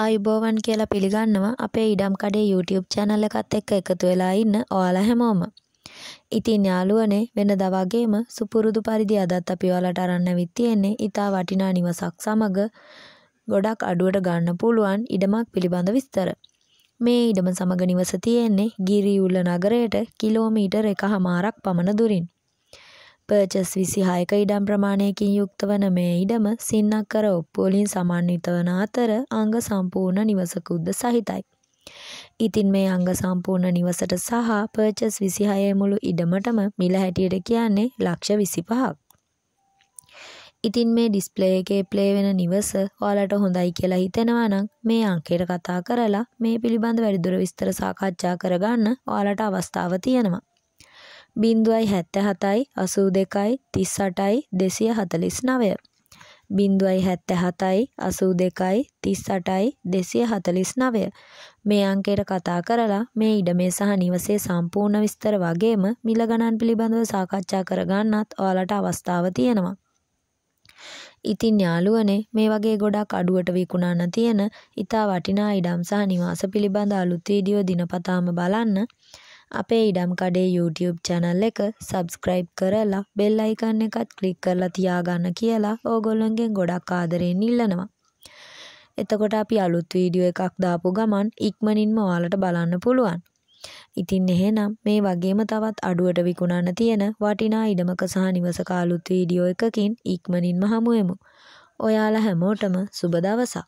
ආයුබෝවන් කියලා පිළිගන්නවා අපේ ඉඩම් කඩේ YouTube channel එකත් එක්ක එකතු වෙලා ඉන්න ඔයාලා හැමෝම. ඉතින් යාළුවනේ වෙන දවගේම සුපුරුදු පරිදි අදත් අපි ඔයාලට අරන් ඇවිත් තියෙන්නේ ඊට වටිනා නිවසක් සමග ගොඩක් අඩුවට ගන්න පුළුවන් ඉඩමක් පිළිබඳ විස්තර. මේ ඉඩම සමග නිවස තියෙන්නේ ගිරිඋල්ල නගරයට කිලෝමීටර් එකහමාරක් පමණ දුරින්. පර්චස් විසිහායක ඉඩම් ප්‍රමාණයකින් යුක්ත වන මේ ඉඩම සින්නක්කර ඔප්පුවලින් සමන්විත වන අතර අංග සම්පූර්ණ නිවසකුද්ද සහිතයි. ඉතින් මේ අංග සම්පූර්ණ නිවසට සහ පර්චස් විසිහයේ මුළු ඉඩමටම මිල හැටියට කියන්නේ ලක්ෂ විසිපහක්. ඉතින් මේ ඩිස්ප්ලේ එකේ ප්ලේ වෙන නිවස ඔයාලට හොඳයි කියලා හිතෙනවා නම් මේ අංකයට කතා කරලා මේ පිළිබඳ වැඩිදුර විස්තර සාකච්ඡා කරගන්න ඔයාලට අවස්ථාව තියෙනවා. බින්දුවයි හැත්ත හතයි අසූ දෙකයි තිස් අටයි දෙසිය හතලිස් නවය. බින්දුවයි හැත්ත හතයි අසූ දෙකයි තිස් අටයි දෙසිය හතලිස් නවය. මේ අංකයට කතා කරලා මේ ඉඩමේ සහ නිවසේ සම්පූර්ණ විස්තර වගේම මිලගණන් පිළිබඳව සාකච්ඡා කරගන්නත් ඔයාලට අවස්ථාව තියෙනවා. ඉතින් යාළුවනේ මේ වගේ ගොඩක් අඩුවට විකුණන්න තියෙන ඉතා වටිනා ඉඩම් සහ නිවාස පිළිබඳ අලුත් වීඩියෝ දිනපතාම බලන්න අපේ ඉඩම්කඩේ YouTube චැනල් එක සබස්ක්‍රයිබ් කරලා බෙල් අයිකන් එකත් ක්ලික් කරලා තියාගන්න කියලා ඕගොල්ලන්ගෙන් ගොඩක් ආදරයෙන් ඉල්ලනවා. එතකොට අපි අලුත් වීඩියෝ එකක් දාපු ගමන් ඉක්මනින්ම ඔයාලට බලන්න පුළුවන්. ඉතින් එහෙනම් මේ වගේම තවත් අඩුවට විකුණන්න තියෙන වටිනා ඉඩමක සහ නිවසක අලුත් වීඩියෝ එකකින් ඉක්මනින්ම හමුවෙමු. ඔයාලා හැමෝටම සුබ දවසක්.